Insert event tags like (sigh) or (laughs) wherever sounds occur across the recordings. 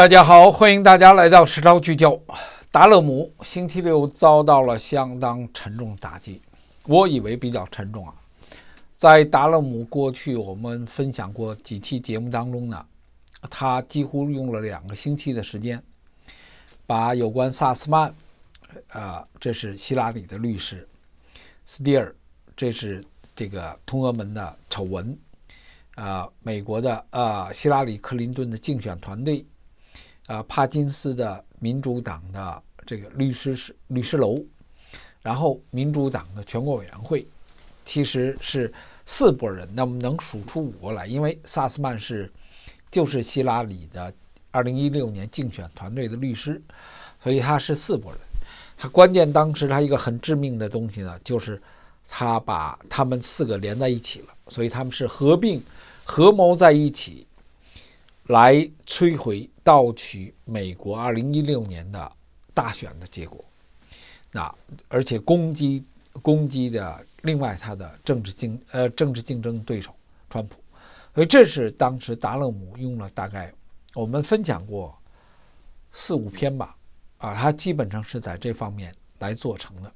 大家好，欢迎大家来到《实招聚焦》。达勒姆星期六遭到了相当沉重打击，我以为比较沉重啊。在达勒姆过去，我们分享过几期节目当中呢，他几乎用了两个星期的时间，把有关萨斯曼，啊，这是希拉里的律师斯蒂尔，这是这个通俄门的丑闻，啊，美国的啊，希拉里克林顿的竞选团队。呃，帕金斯的民主党的这个律师是律师楼，然后民主党的全国委员会，其实是四波人，那么能数出五个来，因为萨斯曼是就是希拉里的二零一六年竞选团队的律师，所以他是四波人。他关键当时他一个很致命的东西呢，就是他把他们四个连在一起了，所以他们是合并合谋在一起来摧毁。盗取美国二零一六年的大选的结果，那而且攻击攻击的另外他的政治竞呃政治竞争对手川普，所以这是当时达勒姆用了大概我们分享过四五篇吧，啊，他基本上是在这方面来做成的，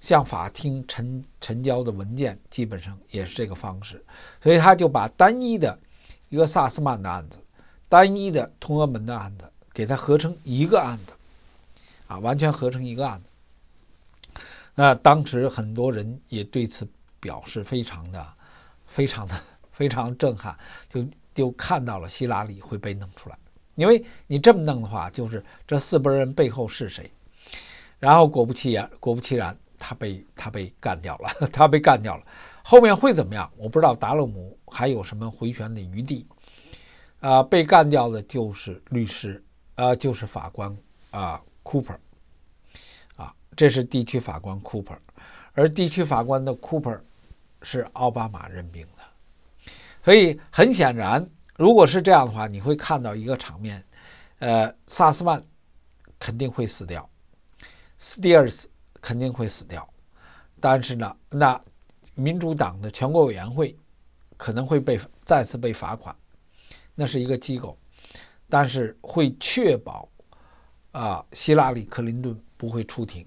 向法庭陈陈交的文件基本上也是这个方式，所以他就把单一的一个萨斯曼的案子。单一的通俄门的案子，给它合成一个案子，啊，完全合成一个案子。那当时很多人也对此表示非常的、非常的、(laughs) 非常震撼，就就看到了希拉里会被弄出来。因为你这么弄的话，就是这四拨人背后是谁？然后果不其然，果不其然，他被他被干掉了，(laughs) 他被干掉了。后面会怎么样？我不知道达勒姆还有什么回旋的余地。啊，被干掉的就是律师，啊，就是法官啊，Cooper，啊，这是地区法官 Cooper，而地区法官的 Cooper 是奥巴马任命的，所以很显然，如果是这样的话，你会看到一个场面，呃，萨斯曼肯定会死掉，斯蒂尔斯肯定会死掉，但是呢，那民主党的全国委员会可能会被再次被罚款。那是一个机构，但是会确保啊，希拉里·克林顿不会出庭，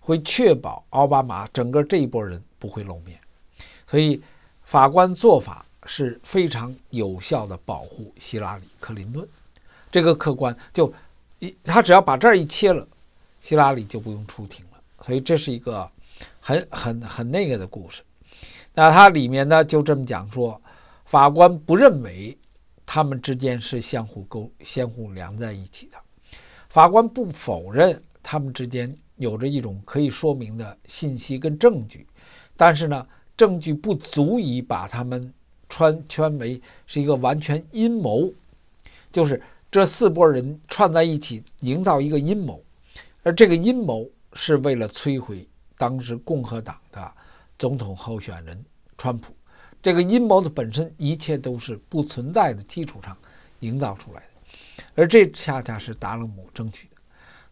会确保奥巴马整个这一波人不会露面，所以法官做法是非常有效的，保护希拉里·克林顿。这个客观就一，他只要把这儿一切了，希拉里就不用出庭了。所以这是一个很很很那个的故事。那它里面呢就这么讲说，法官不认为。他们之间是相互勾、相互连在一起的。法官不否认他们之间有着一种可以说明的信息跟证据，但是呢，证据不足以把他们串圈为是一个完全阴谋，就是这四拨人串在一起营造一个阴谋，而这个阴谋是为了摧毁当时共和党的总统候选人川普。这个阴谋的本身，一切都是不存在的基础上营造出来的，而这恰恰是达勒姆争取的，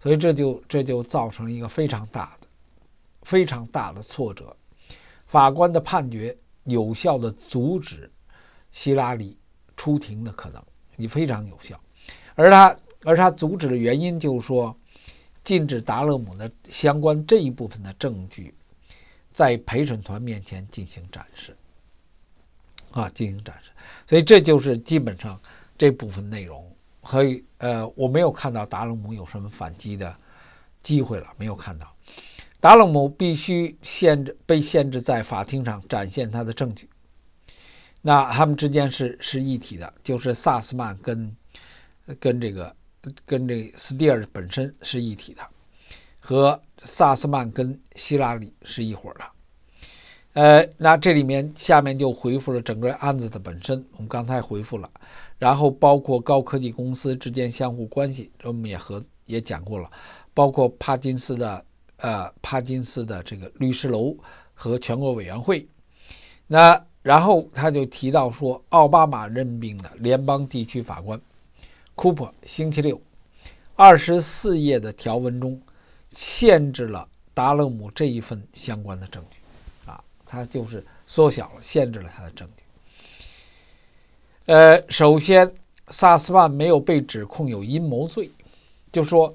所以这就这就造成了一个非常大的、非常大的挫折。法官的判决有效地阻止希拉里出庭的可能，也非常有效。而他而他阻止的原因就是说，禁止达勒姆的相关这一部分的证据在陪审团面前进行展示。啊，进行展示，所以这就是基本上这部分内容。可以，呃，我没有看到达鲁姆有什么反击的机会了，没有看到。达鲁姆必须限制，被限制在法庭上展现他的证据。那他们之间是是一体的，就是萨斯曼跟跟这个跟这斯蒂尔本身是一体的，和萨斯曼跟希拉里是一伙的。呃，那这里面下面就回复了整个案子的本身，我们刚才回复了，然后包括高科技公司之间相互关系，我们也和也讲过了，包括帕金斯的呃帕金斯的这个律师楼和全国委员会。那然后他就提到说，奥巴马任命的联邦地区法官库珀星期六二十四页的条文中限制了达勒姆这一份相关的证据。他就是缩小了，限制了他的证据。呃，首先，萨斯曼没有被指控有阴谋罪，就说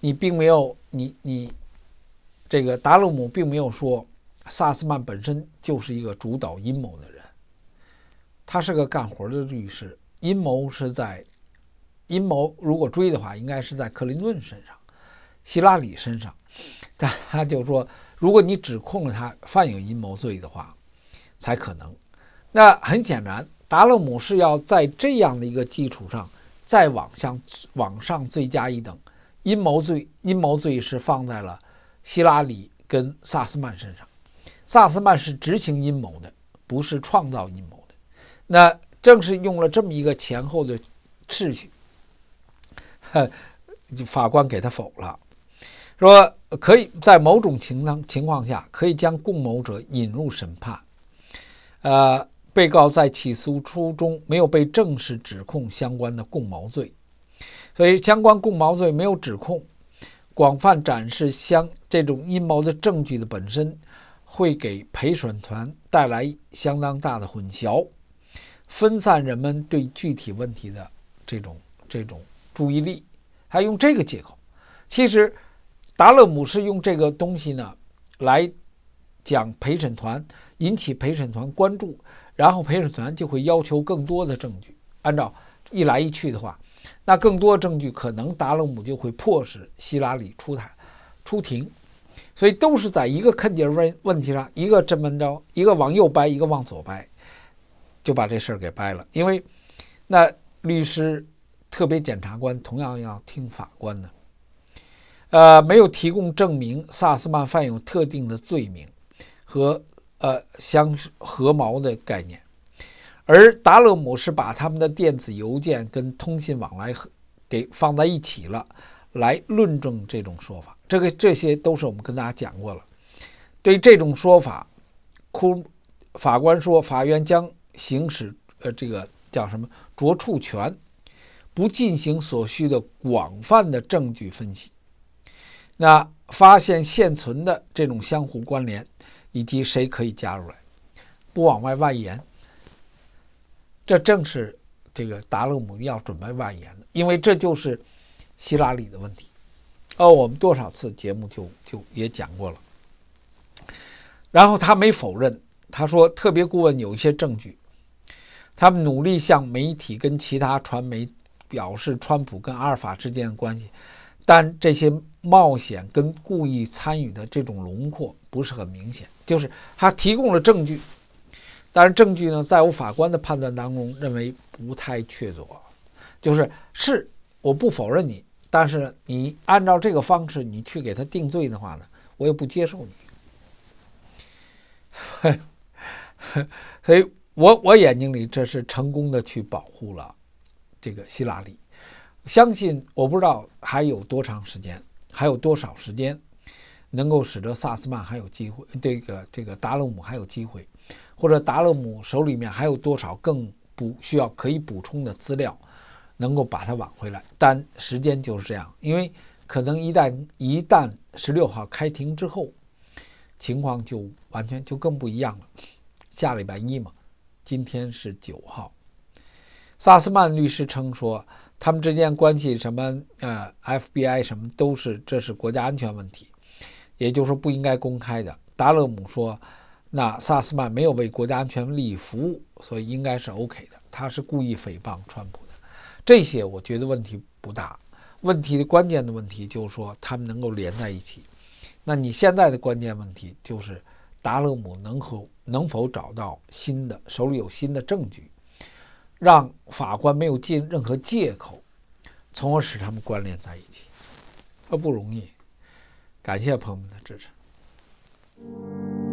你并没有，你你这个达鲁姆并没有说萨斯曼本身就是一个主导阴谋的人，他是个干活的律师。阴谋是在阴谋，如果追的话，应该是在克林顿身上、希拉里身上。但 (laughs) 他就说。如果你指控了他犯有阴谋罪的话，才可能。那很显然，达勒姆是要在这样的一个基础上，再往向往上罪加一等，阴谋罪。阴谋罪是放在了希拉里跟萨斯曼身上。萨斯曼是执行阴谋的，不是创造阴谋的。那正是用了这么一个前后的秩序，(laughs) 法官给他否了，说。可以在某种情况情况下，可以将共谋者引入审判。呃，被告在起诉书中没有被正式指控相关的共谋罪，所以相关共谋罪没有指控。广泛展示相这种阴谋的证据的本身，会给陪审团带来相当大的混淆，分散人们对具体问题的这种这种注意力。还用这个借口，其实。达勒姆是用这个东西呢，来讲陪审团，引起陪审团关注，然后陪审团就会要求更多的证据。按照一来一去的话，那更多证据可能达勒姆就会迫使希拉里出台出庭。所以都是在一个坑底问问题上，一个这么着，一个往右掰，一个往左掰，就把这事儿给掰了。因为那律师、特别检察官同样要听法官的。呃，没有提供证明萨斯曼犯有特定的罪名和呃相合谋的概念，而达勒姆是把他们的电子邮件跟通信往来给放在一起了，来论证这种说法。这个这些都是我们跟大家讲过了。对这种说法，库法官说，法院将行使呃这个叫什么酌处权，不进行所需的广泛的证据分析。那发现现存的这种相互关联，以及谁可以加入来，不往外外延，这正是这个达勒姆要准备外延的，因为这就是希拉里的问题。哦，我们多少次节目就就也讲过了。然后他没否认，他说特别顾问有一些证据，他们努力向媒体跟其他传媒表示川普跟阿尔法之间的关系，但这些。冒险跟故意参与的这种轮廓不是很明显，就是他提供了证据，但是证据呢，在我法官的判断当中认为不太确凿，就是是我不否认你，但是你按照这个方式你去给他定罪的话呢，我也不接受你，(laughs) 所以我我眼睛里这是成功的去保护了这个希拉里，相信我不知道还有多长时间。还有多少时间能够使得萨斯曼还有机会？这个这个达勒姆还有机会，或者达勒姆手里面还有多少更补需要可以补充的资料，能够把它挽回来？但时间就是这样，因为可能一旦一旦十六号开庭之后，情况就完全就更不一样了。下礼拜一嘛，今天是九号。萨斯曼律师称说。他们之间关系什么？呃，FBI 什么都是，这是国家安全问题，也就是说不应该公开的。达勒姆说，那萨斯曼没有为国家安全利益服务，所以应该是 OK 的。他是故意诽谤川普的，这些我觉得问题不大。问题的关键的问题就是说他们能够连在一起。那你现在的关键问题就是达勒姆能和能否找到新的手里有新的证据。让法官没有借任何借口，从而使他们关联在一起，这不容易。感谢朋友们的支持。